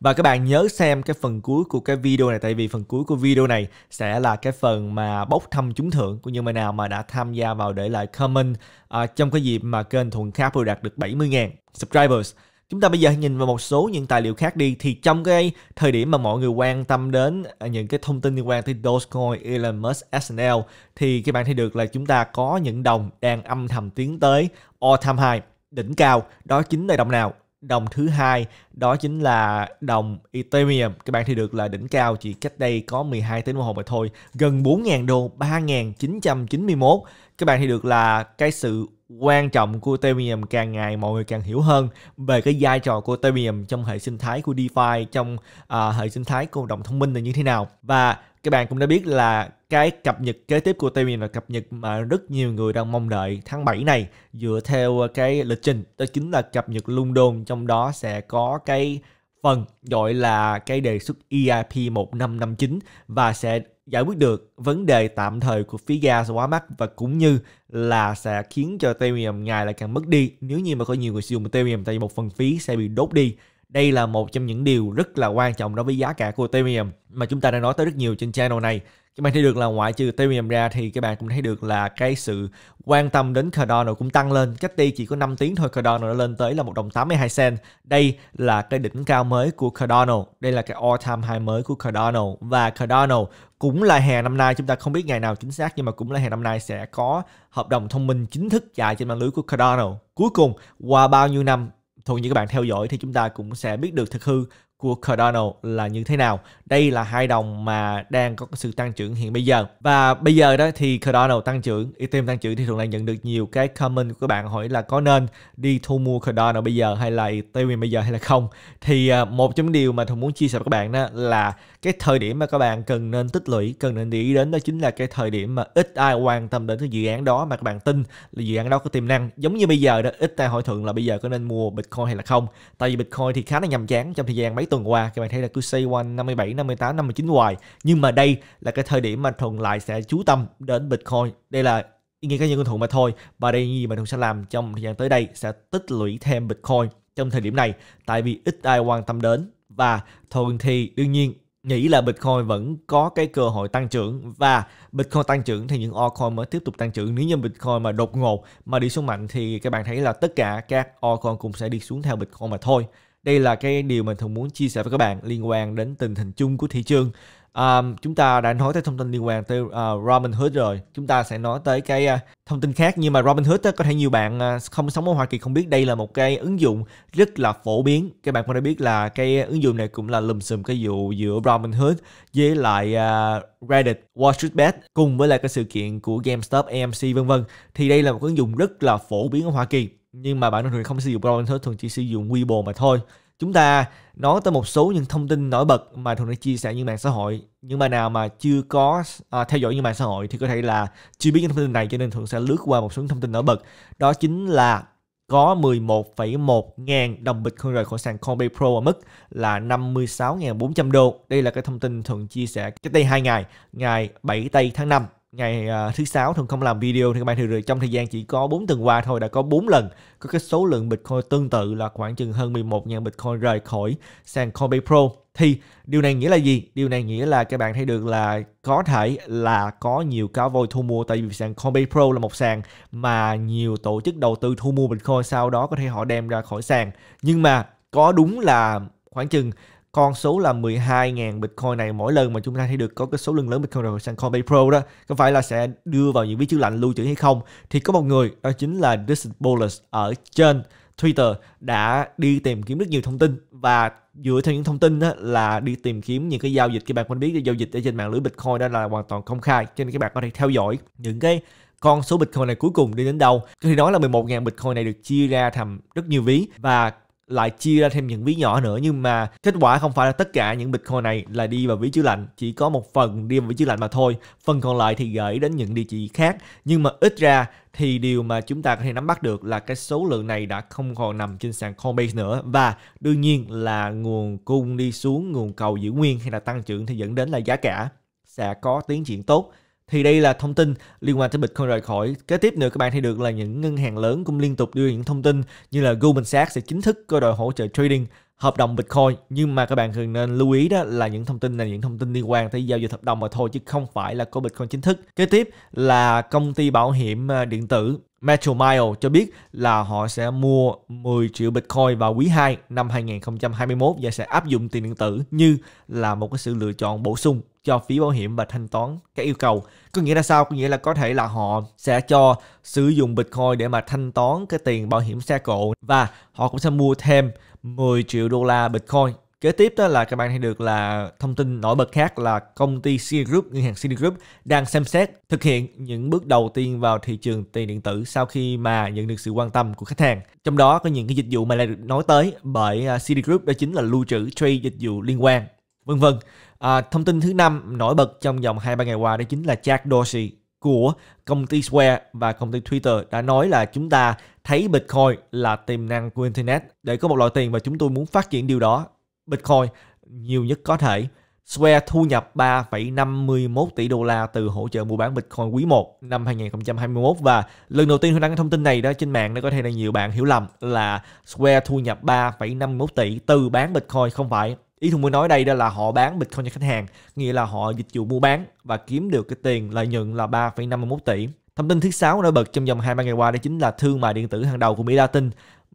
và các bạn nhớ xem cái phần cuối của cái video này tại vì phần cuối của video này sẽ là cái phần mà bốc thăm trúng thưởng của những bạn nào mà đã tham gia vào để lại comment à, trong cái dịp mà kênh Thuận Khá đạt được 70.000 subscribers chúng ta bây giờ nhìn vào một số những tài liệu khác đi thì trong cái thời điểm mà mọi người quan tâm đến à, những cái thông tin liên quan tới Dogecoin, Elon Musk, SNL thì các bạn thấy được là chúng ta có những đồng đang âm thầm tiến tới all time high đỉnh cao đó chính là đồng nào đồng thứ hai đó chính là đồng Ethereum các bạn thì được là đỉnh cao chỉ cách đây có 12 tiếng đồng hồ mà thôi gần 4.000 đô 3.991 các bạn thì được là cái sự quan trọng của Ethereum càng ngày mọi người càng hiểu hơn về cái vai trò của Ethereum trong hệ sinh thái của DeFi trong uh, hệ sinh thái của đồng thông minh là như thế nào và các bạn cũng đã biết là cái cập nhật kế tiếp của Tailwind là cập nhật mà rất nhiều người đang mong đợi tháng 7 này dựa theo ờ, cái lịch trình đó chính là cập nhật London trong đó sẽ có cái phần gọi là cái đề xuất EIP 1559 và sẽ giải quyết được vấn đề tạm thời của phí gas quá mắc và cũng như là sẽ khiến cho Ethereum ngày lại càng mất đi nếu như mà có nhiều người sử dụng Ethereum tại vì một phần phí sẽ bị đốt đi đây là một trong những điều rất là quan trọng đối với giá cả của Ethereum mà chúng ta đã nói tới rất nhiều trên channel này các bạn thấy được là ngoại trừ Ethereum ra thì các bạn cũng thấy được là cái sự quan tâm đến Cardano cũng tăng lên. Cách đây chỉ có 5 tiếng thôi Cardano đã lên tới là một đồng 82 cent. Đây là cái đỉnh cao mới của Cardano. Đây là cái all time high mới của Cardano và Cardano cũng là hè năm nay chúng ta không biết ngày nào chính xác nhưng mà cũng là hè năm nay sẽ có hợp đồng thông minh chính thức chạy trên mạng lưới của Cardano. Cuối cùng qua bao nhiêu năm thôi như các bạn theo dõi thì chúng ta cũng sẽ biết được thực hư của Cardano là như thế nào. Đây là hai đồng mà đang có sự tăng trưởng hiện bây giờ. Và bây giờ đó thì Cardano tăng trưởng, Ethereum tăng trưởng thì thường lại nhận được nhiều cái comment của các bạn hỏi là có nên đi thu mua Cardano bây giờ hay là Ethereum bây giờ hay là không. Thì à, một trong những điều mà thường muốn chia sẻ với các bạn đó là cái thời điểm mà các bạn cần nên tích lũy, cần nên để ý đến đó chính là cái thời điểm mà ít ai quan tâm đến cái dự án đó mà các bạn tin là dự án đó có tiềm năng. Giống như bây giờ đó, ít ai hỏi thượng là bây giờ có nên mua Bitcoin hay là không. Tại vì Bitcoin thì khá là nhầm chán trong thời gian mấy tuần qua các bạn thấy là cứ xoay quanh 57, 58, 59 hoài. Nhưng mà đây là cái thời điểm mà Thuận lại sẽ chú tâm đến Bitcoin. Đây là ý nghĩa cá nhân của Thuận mà thôi. Và đây là gì mà Thuận sẽ làm trong thời gian tới đây sẽ tích lũy thêm Bitcoin trong thời điểm này tại vì ít ai quan tâm đến và Thuận thì đương nhiên nghĩ là Bitcoin vẫn có cái cơ hội tăng trưởng và Bitcoin tăng trưởng thì những altcoin mới tiếp tục tăng trưởng. Nếu như Bitcoin mà đột ngột mà đi xuống mạnh thì các bạn thấy là tất cả các altcoin cũng sẽ đi xuống theo Bitcoin mà thôi đây là cái điều mình thường muốn chia sẻ với các bạn liên quan đến tình hình chung của thị trường um, chúng ta đã nói tới thông tin liên quan tới uh, à, Robinhood rồi chúng ta sẽ nói tới cái uh, thông tin khác nhưng mà Robinhood uh, có thể nhiều bạn uh, không sống ở Hoa Kỳ không biết đây là một cái ứng dụng rất là phổ biến các bạn cũng đã biết là cái ứng dụng này cũng là lùm xùm cái vụ giữa Robinhood với lại uh, Reddit Wall Street Bet cùng với lại cái sự kiện của GameStop AMC vân vân thì đây là một ứng dụng rất là phổ biến ở Hoa Kỳ nhưng mà bạn thường không sử dụng browser thường chỉ sử dụng Weibo mà thôi chúng ta nói tới một số những thông tin nổi bật mà thường đã chia sẻ những mạng xã hội những bài nào mà chưa có à, theo dõi những mạng xã hội thì có thể là chưa biết những thông tin này cho nên thường sẽ lướt qua một số thông tin nổi bật đó chính là có 11,1 ngàn đồng Bitcoin rời khỏi sàn Coinbase Pro ở mức là 56.400 đô. Đây là cái thông tin thường chia sẻ cách đây 2 ngày, ngày 7 tây tháng 5 ngày uh, thứ sáu thường không làm video thì các bạn thì được trong thời gian chỉ có 4 tuần qua thôi đã có 4 lần có cái số lượng Bitcoin tương tự là khoảng chừng hơn 11.000 Bitcoin rời khỏi sàn Coinbase Pro thì điều này nghĩa là gì? Điều này nghĩa là các bạn thấy được là có thể là có nhiều cá voi thu mua tại vì sàn Coinbase Pro là một sàn mà nhiều tổ chức đầu tư thu mua Bitcoin sau đó có thể họ đem ra khỏi sàn nhưng mà có đúng là khoảng chừng con số là 12.000 Bitcoin này mỗi lần mà chúng ta thấy được có cái số lượng lớn Bitcoin rồi sang Coinbase Pro đó có phải là sẽ đưa vào những ví chữ lạnh lưu trữ hay không thì có một người đó chính là Dustin Bolas ở trên Twitter đã đi tìm kiếm rất nhiều thông tin và dựa theo những thông tin đó là đi tìm kiếm những cái giao dịch các bạn quen biết giao dịch ở trên mạng lưới Bitcoin đó là hoàn toàn công khai cho nên các bạn có thể theo dõi những cái con số Bitcoin này cuối cùng đi đến đâu. Thì nói là 11.000 Bitcoin này được chia ra thành rất nhiều ví và lại chia ra thêm những ví nhỏ nữa nhưng mà kết quả không phải là tất cả những bitcoin này là đi vào ví chứa lạnh chỉ có một phần đi vào ví chứa lạnh mà thôi phần còn lại thì gửi đến những địa chỉ khác nhưng mà ít ra thì điều mà chúng ta có thể nắm bắt được là cái số lượng này đã không còn nằm trên sàn Coinbase nữa và đương nhiên là nguồn cung đi xuống nguồn cầu giữ nguyên hay là tăng trưởng thì dẫn đến là giá cả sẽ có tiến triển tốt thì đây là thông tin liên quan tới Bitcoin rời khỏi. Kế tiếp nữa các bạn thấy được là những ngân hàng lớn cũng liên tục đưa những thông tin như là Goldman Sachs sẽ chính thức cơ đòi hỗ trợ trading hợp đồng Bitcoin nhưng mà các bạn cần nên lưu ý đó là những thông tin này những thông tin liên quan tới giao dịch hợp đồng mà thôi chứ không phải là có Bitcoin chính thức. Kế tiếp là công ty bảo hiểm à, điện tử Metro Mile cho biết là họ sẽ mua 10 triệu Bitcoin vào quý 2 năm 2021 và sẽ áp dụng tiền điện tử như là một cái sự lựa chọn bổ sung cho phí bảo hiểm và thanh toán các yêu cầu. Có nghĩa là sao? Có nghĩa là có thể là họ sẽ cho sử dụng Bitcoin để mà thanh toán cái tiền bảo hiểm xe cộ và họ cũng sẽ mua thêm 10 triệu đô la Bitcoin Kế tiếp đó là các bạn thấy được là thông tin nổi bật khác là công ty Citigroup, ngân hàng Citigroup đang xem xét thực hiện những bước đầu tiên vào thị trường tiền điện tử sau khi mà nhận được sự quan tâm của khách hàng. Trong đó có những cái dịch vụ mà lại được nói tới bởi à, Citigroup đó chính là lưu trữ trade dịch vụ liên quan vân vân À, thông tin thứ năm nổi bật trong vòng 2-3 ngày qua đó chính là Jack Dorsey của công ty Square và công ty Twitter đã nói là chúng ta thấy Bitcoin là tiềm năng của Internet để có một loại tiền và chúng tôi muốn phát triển điều đó. Bitcoin nhiều nhất có thể. Square thu nhập 3,51 tỷ đô la từ hỗ trợ mua bán Bitcoin quý 1 năm 2021 và lần đầu tiên tôi đăng thông tin này đó trên mạng nó có thể là nhiều bạn hiểu lầm là Square thu nhập 3,51 tỷ từ bán Bitcoin không phải ý thùng muốn nói đây đó là họ bán bitcoin cho khách hàng nghĩa là họ dịch vụ mua bán và kiếm được cái tiền lợi nhuận là 3,51 tỷ thông tin thứ sáu nổi bật trong vòng hai ba ngày qua đó chính là thương mại điện tử hàng đầu của Mỹ Latin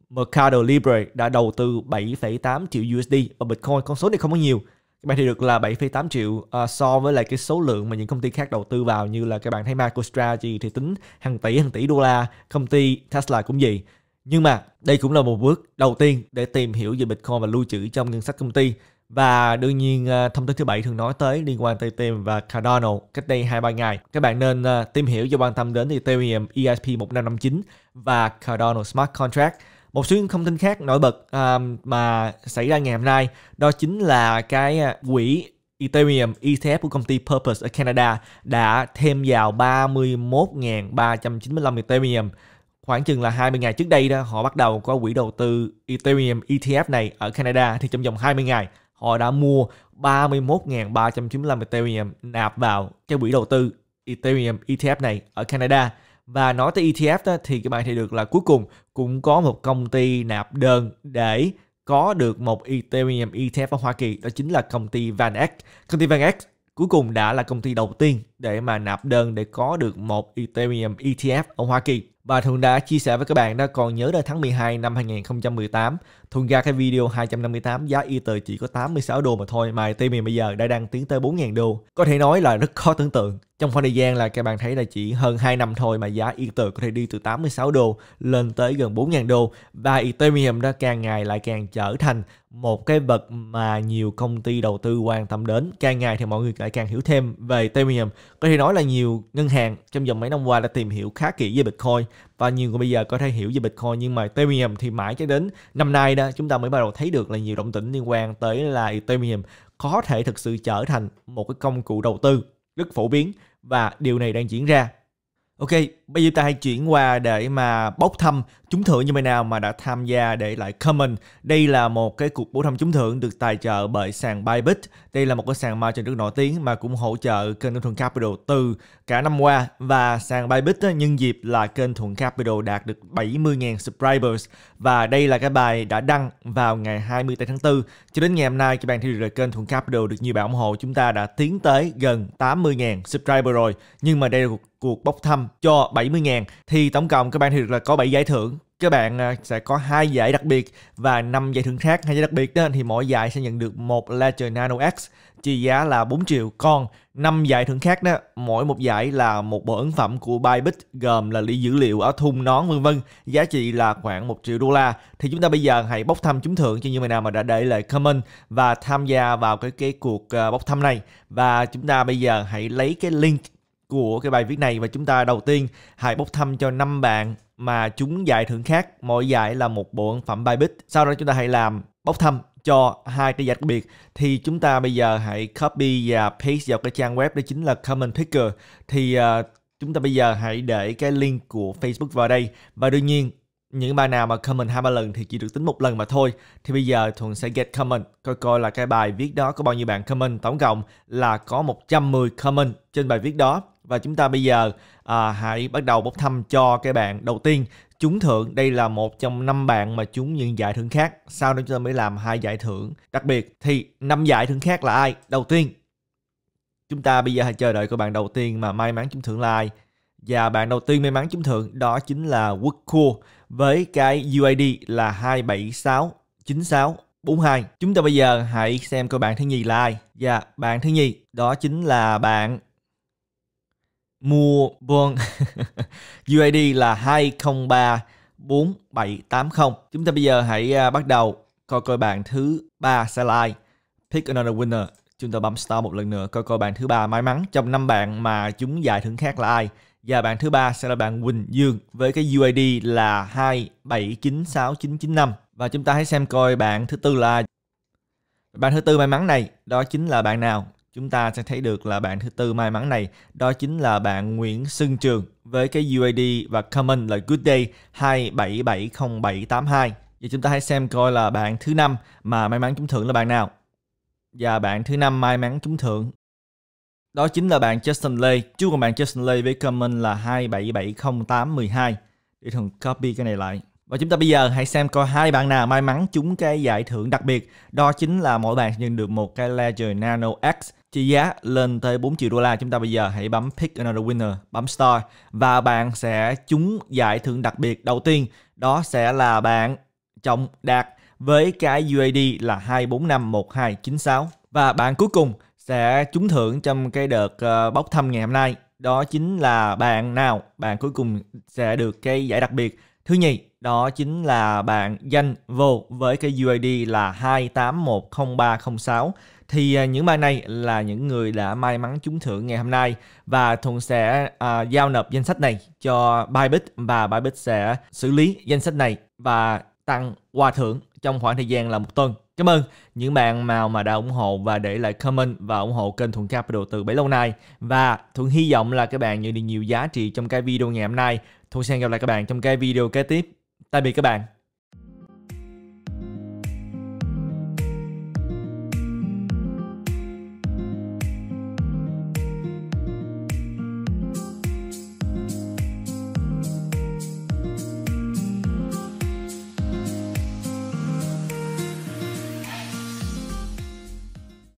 Mercado Libre đã đầu tư 7,8 triệu USD vào Bitcoin. Con số này không có nhiều. Các bạn thì được là 7,8 triệu à, so với lại cái số lượng mà những công ty khác đầu tư vào như là các bạn thấy MicroStrategy thì tính hàng tỷ hàng tỷ đô la, công ty Tesla cũng gì. Nhưng mà đây cũng là một bước đầu tiên để tìm hiểu về Bitcoin và lưu trữ trong ngân sách công ty. Và đương nhiên ờ, thông tin thứ bảy thường nói tới liên quan tới Ethereum và Cardano cách đây 2-3 ngày. Các bạn nên ờ, tìm hiểu và quan tâm đến Ethereum EIP 1559 và Cardano Smart Contract. Một số thông tin khác nổi bật um, mà xảy ra ngày hôm nay đó chính là cái quỹ Ethereum ETF của công ty Purpose ở Canada đã thêm vào 31.395 Ethereum khoảng chừng là 20 ngày trước đây đó họ bắt đầu có quỹ đầu tư Ethereum ETF này ở Canada thì trong vòng 20 ngày họ đã mua 31.395 Ethereum nạp vào cái quỹ đầu tư Ethereum ETF này ở Canada. Và nói tới ETF đó, thì các bạn thấy được là cuối cùng cũng có một công ty nạp đơn để có được một Ethereum ETF ở Hoa Kỳ đó chính là công ty VanEck. Công ty VanEck cuối cùng đã là công ty đầu tiên để mà nạp đơn để có được một Ethereum ETF ở Hoa Kỳ. Và Thuận đã chia sẻ với các bạn đó còn nhớ đến tháng 12 năm 2018, Thuận ra cái video 258 giá Ether chỉ có 86 đô mà thôi mà Ethereum bây giờ đã đang tiến tới 4.000 đô. Có thể nói là rất khó tưởng tượng. Trong khoảng thời gian là các bạn thấy là chỉ hơn 2 năm thôi mà giá Ether có thể đi từ 86 đô lên tới gần 4.000 đô và Ethereum đó càng ngày lại càng trở thành một cái vật mà nhiều công ty đầu tư quan tâm đến càng ngày thì mọi người lại càng hiểu thêm về Ethereum có thể nói là nhiều ngân hàng trong vòng mấy năm qua đã tìm hiểu khá kỹ về Bitcoin và nhiều người bây giờ có thể hiểu về Bitcoin nhưng mà Ethereum thì mãi cho đến năm nay đó chúng ta mới bắt đầu thấy được là nhiều động tĩnh liên quan tới là Ethereum có thể thực sự trở thành một cái công cụ đầu tư rất phổ biến và điều này đang diễn ra Ok, bây giờ ta hãy chuyển qua để mà bốc thăm trúng thưởng như bên nào mà đã tham gia để lại comment. Đây là một cái cuộc bốc thăm trúng thưởng được tài trợ bởi sàn Bybit. Đây là một cái sàn margin rất nổi tiếng mà cũng hỗ trợ kênh Thuận Capital từ cả năm qua. Và sàn Bybit nhân dịp là kênh Thuận Capital đạt được 70.000 subscribers. Và đây là cái bài đã đăng vào ngày 28 tháng 4. Cho đến ngày hôm nay, các bạn thấy được kênh Thuận Capital được nhiều bạn ủng hộ. Chúng ta đã tiến tới gần 80.000 subscriber rồi. Nhưng mà đây là cuộc cuộc bốc thăm cho 70.000 thì tổng cộng các bạn thì được là có 7 giải thưởng các bạn à, sẽ có hai giải đặc biệt và năm giải thưởng khác hai giải đặc biệt đó thì mỗi giải sẽ nhận được một Ledger Nano X trị giá là 4 triệu còn năm giải thưởng khác đó mỗi một giải là một bộ ấn phẩm của Bybit gồm là lý dữ liệu ở thùng nón vân vân giá trị là khoảng 1 triệu đô la thì chúng ta bây giờ hãy bốc thăm trúng thưởng cho những người nào mà đã để lại comment và tham gia vào cái cái cuộc à, bốc thăm này và chúng ta bây giờ hãy lấy cái link của cái bài viết này và chúng ta đầu tiên hãy bốc thăm cho năm bạn mà chúng giải thưởng khác mỗi giải là một bộ ấn phẩm bài bích sau đó chúng ta hãy làm bốc thăm cho hai cái giải đặc biệt thì chúng ta bây giờ hãy copy và paste vào cái trang web đó chính là comment picker thì uh, chúng ta bây giờ hãy để cái link của Facebook vào đây và đương nhiên những bài nào mà comment hai ba lần thì chỉ được tính một lần mà thôi thì bây giờ thuận sẽ get comment coi coi là cái bài viết đó có bao nhiêu bạn comment tổng cộng là có 110 comment trên bài viết đó và chúng ta bây giờ à, hãy bắt đầu bốc thăm cho cái bạn đầu tiên trúng thưởng đây là một trong năm bạn mà chúng những giải thưởng khác sau đó chúng ta mới làm hai giải thưởng đặc biệt thì năm giải thưởng khác là ai đầu tiên chúng ta bây giờ hãy chờ đợi của bạn đầu tiên mà may mắn trúng thưởng là ai và bạn đầu tiên may mắn trúng thưởng đó chính là Quốc Cool với cái UID là hai bảy sáu sáu chín 2769642. Chúng ta bây giờ hãy xem coi bạn thứ nhì là ai. Và dạ, bạn thứ nhì đó chính là bạn mua bon uad là 203 4780. Chúng ta bây giờ hãy à, bắt đầu coi coi bàn thứ ba sẽ like. Pick another winner. Chúng ta bấm star một lần nữa coi coi bàn thứ ba may mắn trong năm bạn mà chúng giải thưởng khác là ai. Và bạn thứ ba sẽ là bạn Quỳnh Dương với cái UID là 2796995 và chúng ta hãy xem coi bạn thứ tư là ai. Bạn thứ tư may mắn này đó chính là bạn nào? chúng ta sẽ thấy được là bạn thứ tư may mắn này đó chính là bạn Nguyễn Xuân Trường với cái UAD và comment là Good Day 2770782. giờ chúng ta hãy xem coi là bạn thứ năm mà may mắn trúng thưởng là bạn nào. Và bạn thứ năm may mắn trúng thưởng đó chính là bạn Justin Lay. Chú còn bạn Justin Lay với comment là 2770812. Để thường copy cái này lại. Và chúng ta bây giờ hãy xem coi hai bạn nào may mắn trúng cái giải thưởng đặc biệt. Đó chính là mỗi bạn nhận được một cái Ledger Nano X trị giá lên tới 4 triệu đô la. Chúng ta bây giờ hãy bấm Pick Another Winner, bấm Start và bạn sẽ trúng giải thưởng đặc biệt đầu tiên. Đó sẽ là bạn Trọng Đạt với cái UAD là 2451296 và bạn cuối cùng sẽ trúng thưởng trong cái đợt ờ, bốc thăm ngày hôm nay. Đó chính là bạn nào, bạn cuối cùng sẽ được cái giải đặc biệt thứ nhì đó chính là bạn danh vô với cái UID là 2810306 thì à, những bạn này là những người đã may mắn trúng thưởng ngày hôm nay và Thuận sẽ à, giao nộp danh sách này cho Bybit và Bybit sẽ xử lý danh sách này và tăng quà thưởng trong khoảng thời gian là một tuần. Cảm ơn những bạn nào mà đã ủng hộ và để lại comment và ủng hộ kênh Thuận Capital từ bấy lâu nay. Và Thuận hy vọng là các bạn nhận được nhiều giá trị trong cái video ngày hôm nay. Thuận sẽ gặp lại các bạn trong cái video kế tiếp. Tạm biệt các bạn.